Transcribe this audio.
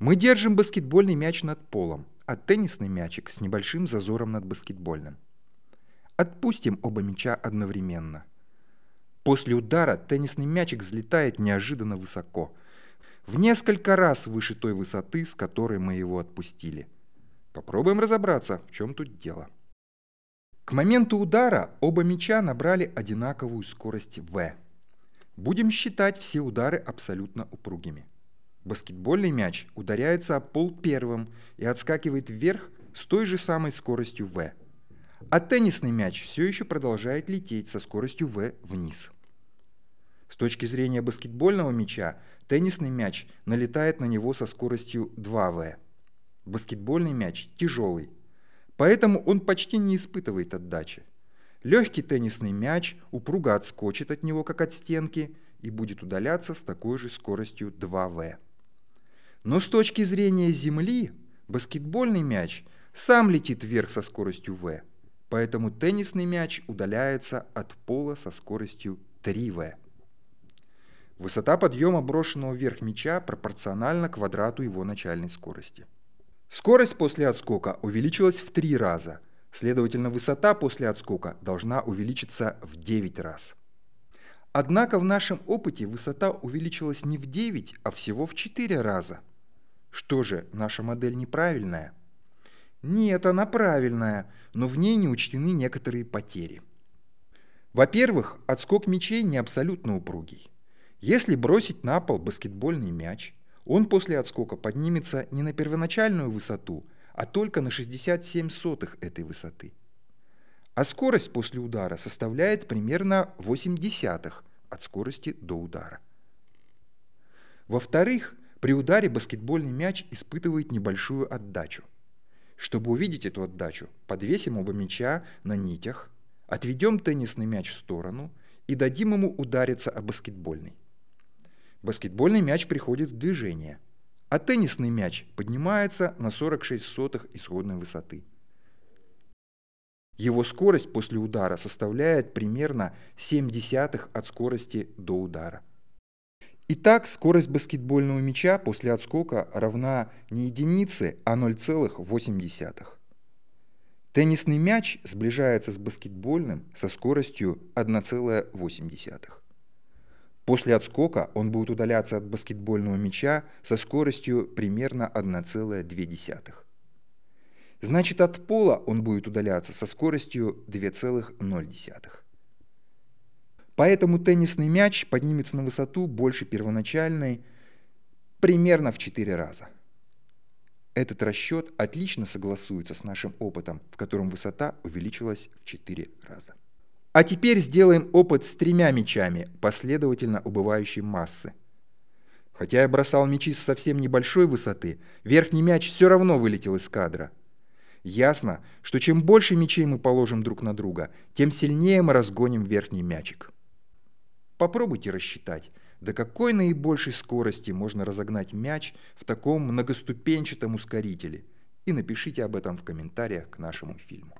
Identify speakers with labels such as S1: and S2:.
S1: Мы держим баскетбольный мяч над полом, а теннисный мячик с небольшим зазором над баскетбольным. Отпустим оба мяча одновременно. После удара теннисный мячик взлетает неожиданно высоко. В несколько раз выше той высоты, с которой мы его отпустили. Попробуем разобраться, в чем тут дело. К моменту удара оба мяча набрали одинаковую скорость v. Будем считать все удары абсолютно упругими. Баскетбольный мяч ударяется о пол первым и отскакивает вверх с той же самой скоростью v. А теннисный мяч все еще продолжает лететь со скоростью v вниз. С точки зрения баскетбольного мяча, теннисный мяч налетает на него со скоростью 2v. Баскетбольный мяч тяжелый, поэтому он почти не испытывает отдачи. Легкий теннисный мяч упруго отскочит от него, как от стенки, и будет удаляться с такой же скоростью 2v. Но с точки зрения Земли, баскетбольный мяч сам летит вверх со скоростью v, поэтому теннисный мяч удаляется от пола со скоростью 3v. Высота подъема брошенного вверх мяча пропорциональна квадрату его начальной скорости. Скорость после отскока увеличилась в 3 раза, следовательно, высота после отскока должна увеличиться в 9 раз. Однако в нашем опыте высота увеличилась не в 9, а всего в 4 раза – что же, наша модель неправильная? Нет, она правильная, но в ней не учтены некоторые потери. Во-первых, отскок мячей не абсолютно упругий. Если бросить на пол баскетбольный мяч, он после отскока поднимется не на первоначальную высоту, а только на 67 сотых этой высоты. А скорость после удара составляет примерно 8 десятых от скорости до удара. Во-вторых, при ударе баскетбольный мяч испытывает небольшую отдачу. Чтобы увидеть эту отдачу, подвесим оба мяча на нитях, отведем теннисный мяч в сторону и дадим ему удариться о баскетбольный. Баскетбольный мяч приходит в движение, а теннисный мяч поднимается на 46 сотых исходной высоты. Его скорость после удара составляет примерно 0,7 от скорости до удара. Итак, скорость баскетбольного мяча после отскока равна не единице, а 0,8. Теннисный мяч сближается с баскетбольным со скоростью 1,8. После отскока он будет удаляться от баскетбольного мяча со скоростью примерно 1,2. Значит, от пола он будет удаляться со скоростью 2,0. Поэтому теннисный мяч поднимется на высоту больше первоначальной примерно в 4 раза. Этот расчет отлично согласуется с нашим опытом, в котором высота увеличилась в 4 раза. А теперь сделаем опыт с тремя мячами, последовательно убывающей массы. Хотя я бросал мячи с совсем небольшой высоты, верхний мяч все равно вылетел из кадра. Ясно, что чем больше мячей мы положим друг на друга, тем сильнее мы разгоним верхний мячик. Попробуйте рассчитать, до какой наибольшей скорости можно разогнать мяч в таком многоступенчатом ускорителе и напишите об этом в комментариях к нашему фильму.